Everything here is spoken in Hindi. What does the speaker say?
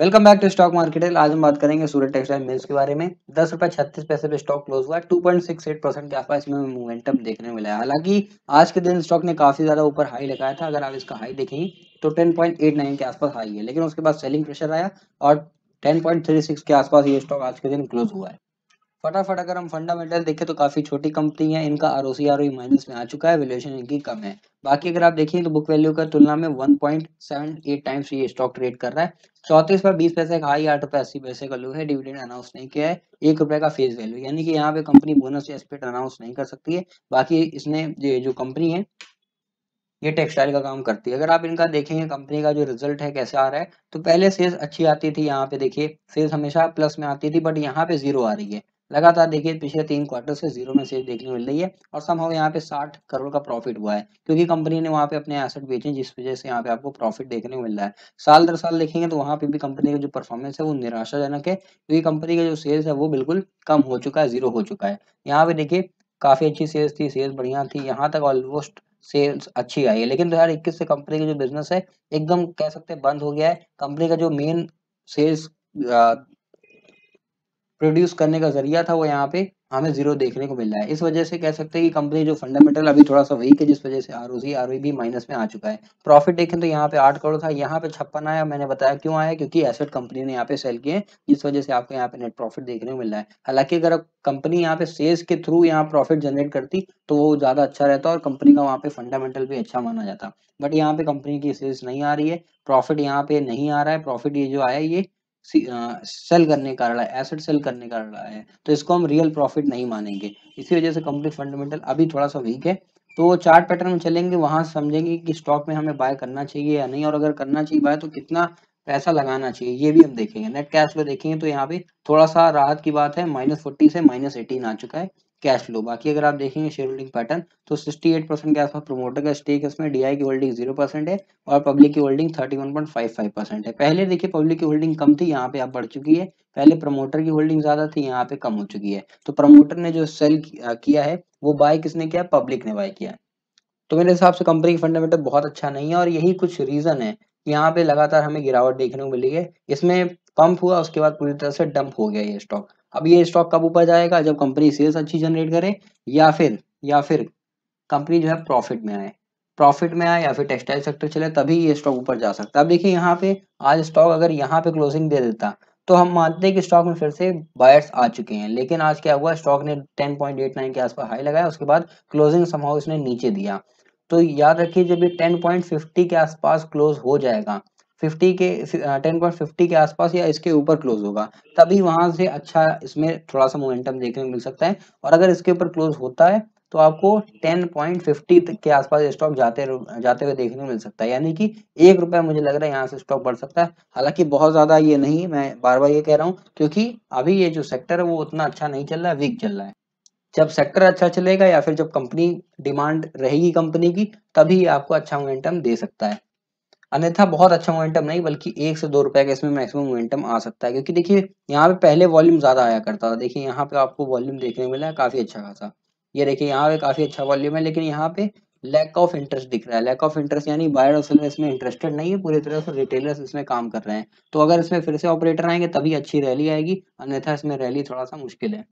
welcome back to stock market आज हम बात करेंगे सूरत टेक्सटाइल मिल्स के बारे में दस रुपये छत्तीस पैसे पे स्टॉक क्लोज हुआ two point six eight percent के आसपास इसमें मोमेंटम देखने मिला है हालांकि आज के दिन स्टॉक ने काफी ज्यादा ऊपर हाई लगाया था अगर आप इसका हाई देखें तो टेन पॉइंट एट नाइन के आसपास हाई है लेकिन उसके बाद सेलिंग प्रेशर आया और टेन पॉइंट थ्री सिक्स के आसपास ये स्टॉक आज के दिन क्लोज हुआ है फटाफट अगर हम फंडामेंटल देखें तो काफ़ी छोटी कंपनी है इनका R O C R O minus में आ चुका है वैल्यूएशन इनकी कम है बाकी अगर आप देखें तो बुक वैल्यू का तुलना में one point seven eight times ये स्टॉक ट्रेड कर रहा है चौतीस पर बीस पैसे का हाई आठ रुपए अस्सी पैसे का लो है डिविडेंड अनाउंस नहीं किया है एक रुपये का फेस वैल्यू यानी कि यहाँ पे कंपनी बोनस या स्प्लिट अनाउंस नहीं कर सकती है बाकी इसने जो कंपनी है ये टेक्सटाइल का काम करती है अगर आप इनका देखेंगे कंपनी का जो रिजल्ट है कैसे आ रहा है तो पहले सेल्स अच्छी आती थी यहाँ पे देखिए सेल्स हमेशा प्लस में आती थी बट यहाँ पे जीरो आ रही है लगातार देखिए पिछले तीन क्वार्टर से जीरो में सेल देखने मिल रही है और समहाउ यहाँ पे साठ करोड़ का प्रॉफिट हुआ है क्योंकि कंपनी ने वहाँ पे अपने एसेट बेचे जिस वजह से यहाँ पे आपको प्रॉफिट देखने को मिल रहा है साल दर साल देखेंगे तो वहाँ पे भी कंपनी का जो परफॉर्मेंस है वो निराशाजनक है क्योंकि कंपनी का जो सेल्स है वो बिल्कुल कम हो चुका है जीरो हो चुका है यहाँ पे देखिए काफी अच्छी सेल्स थी सेल्स बढ़िया थी यहाँ तक ऑलमोस्ट सेल्स अच्छी आई है लेकिन दो हजार इक्कीस से कंपनी का जो बिजनेस है एकदम कह सकते हैं बंद हो गया है कंपनी का जो मेन सेल्स प्रोड्यूस करने का जरिया था वो यहाँ पे हमें जीरो देखने को मिल रहा है इस वजह से कह सकते हैं कि कंपनी जो फंडामेंटल अभी थोड़ा सा वीक है जिस वजह से आर ओसी आर भी माइनस में आ चुका है प्रॉफिट देखें तो यहाँ पे आठ करोड़ था यहाँ पे छप्पन आया मैंने बताया क्यों आया क्योंकि एसेट कंपनी ने यहाँ पे सेल किए जिस वजह से आपको यहाँ पे नेट प्रॉफिट देखने को मिल रहा है हालांकि अगर कंपनी यहाँ पे सेल्स के थ्रू यहाँ प्रॉफिट जनरेट करती तो वो ज्यादा अच्छा रहता और कंपनी का वहाँ पे फंडामेंटल भी अच्छा माना जाता बट यहाँ पे कंपनी की सेल्स नहीं आ रही है प्रॉफिट यहाँ पे नहीं आ रहा है प्रॉफिट ये जो आया ये सेल करने का रहा है एसेट सेल करने का रहा है तो इसको हम रियल प्रॉफिट नहीं मानेंगे इसी वजह से कंपनी फंडामेंटल अभी थोड़ा सा वीक है तो चार्ट पैटर्न में चलेंगे वहां समझेंगे कि स्टॉक में हमें बाय करना चाहिए या नहीं और अगर करना चाहिए बाय तो कितना पैसा लगाना चाहिए ये भी हम देखेंगे नेट कैश फ्लो देखेंगे तो यहाँ पे थोड़ा सा राहत की बात है माइनस फोर्टी से माइनस एटीन आ चुका है कैश फ्लो बाकी अगर आप देखेंगे शेयर होल्डिंग पैटर्न तो 68 परसेंट के आसपास प्रोमोटर का स्टेक है उसमें डीआई की होल्डिंग जीरो परसेंट है और पब्लिक की होल्डिंग 31.55 परसेंट है पहले देखिए पब्लिक की होल्डिंग कम थी यहाँ पे आप बढ़ चुकी है पहले प्रमोटर की होल्डिंग ज्यादा थी यहाँ पे कम हो चुकी है तो प्रमोटर ने जो सेल किया है वो बाय किसने किया पब्लिक ने बाय किया तो मेरे हिसाब से कंपनी की फंडामेंटल बहुत अच्छा नहीं है और यही कुछ रीजन है यहाँ पे लगातार हमें गिरावट देखने को मिली है इसमें पंप हुआ उसके बाद पूरी तरह से डंप हो गया ये स्टॉक अब ये स्टॉक कब ऊपर जाएगा जब कंपनी सेल्स अच्छी जनरेट करे या फिर या फिर कंपनी जो है प्रॉफिट में आए प्रॉफिट में आए या फिर टेक्सटाइल सेक्टर चले तभी ये स्टॉक ऊपर जा सकता है अब देखिए यहाँ पे आज स्टॉक अगर यहाँ पे क्लोजिंग दे देता तो हम मानते हैं कि स्टॉक में फिर से बायर्स आ चुके हैं लेकिन आज क्या हुआ स्टॉक ने 10.89 के आसपास हाई लगाया उसके बाद क्लोजिंग समहाउ इसने नीचे दिया तो याद रखिए जब ये 10.50 के आसपास क्लोज हो जाएगा फिफ्टी के टेन पॉइंट फिफ्टी के आसपास या इसके ऊपर क्लोज होगा तभी वहां से अच्छा इसमें थोड़ा सा मोमेंटम देखने को मिल सकता है और अगर इसके ऊपर क्लोज होता है तो आपको टेन पॉइंट फिफ्टी के आसपास स्टॉक जाते जाते हुए देखने को मिल सकता है यानी कि एक रुपया मुझे लग रहा है यहाँ से स्टॉक बढ़ सकता है हालांकि बहुत ज़्यादा ये नहीं मैं बार बार ये कह रहा हूँ क्योंकि अभी ये जो सेक्टर है वो उतना अच्छा नहीं चल रहा है वीक चल रहा है जब सेक्टर अच्छा चलेगा या फिर जब कंपनी डिमांड रहेगी कंपनी की तभी आपको अच्छा मोमेंटम दे सकता है अन्यथा बहुत अच्छा मोमेंटम नहीं बल्कि एक से दो रुपए का इसमें मैक्सिमम मोमेंटम आ सकता है क्योंकि देखिए यहाँ पे पहले वॉल्यूम ज़्यादा आया करता था देखिए यहाँ पे आपको वॉल्यूम देखने को मिला है काफ़ी अच्छा खासा ये देखिए यहाँ पे काफ़ी अच्छा वॉल्यूम है लेकिन यहाँ पे लैक ऑफ इंटरेस्ट दिख रहा है लैक ऑफ इंटरेस्ट यानी बायर और सेलर इसमें इंटरेस्टेड नहीं है पूरी तरह से रिटेलर इसमें काम कर रहे हैं तो अगर इसमें फिर से ऑपरेटर आएंगे तभी अच्छी रैली आएगी अन्यथा इसमें रैली थोड़ा सा मुश्किल है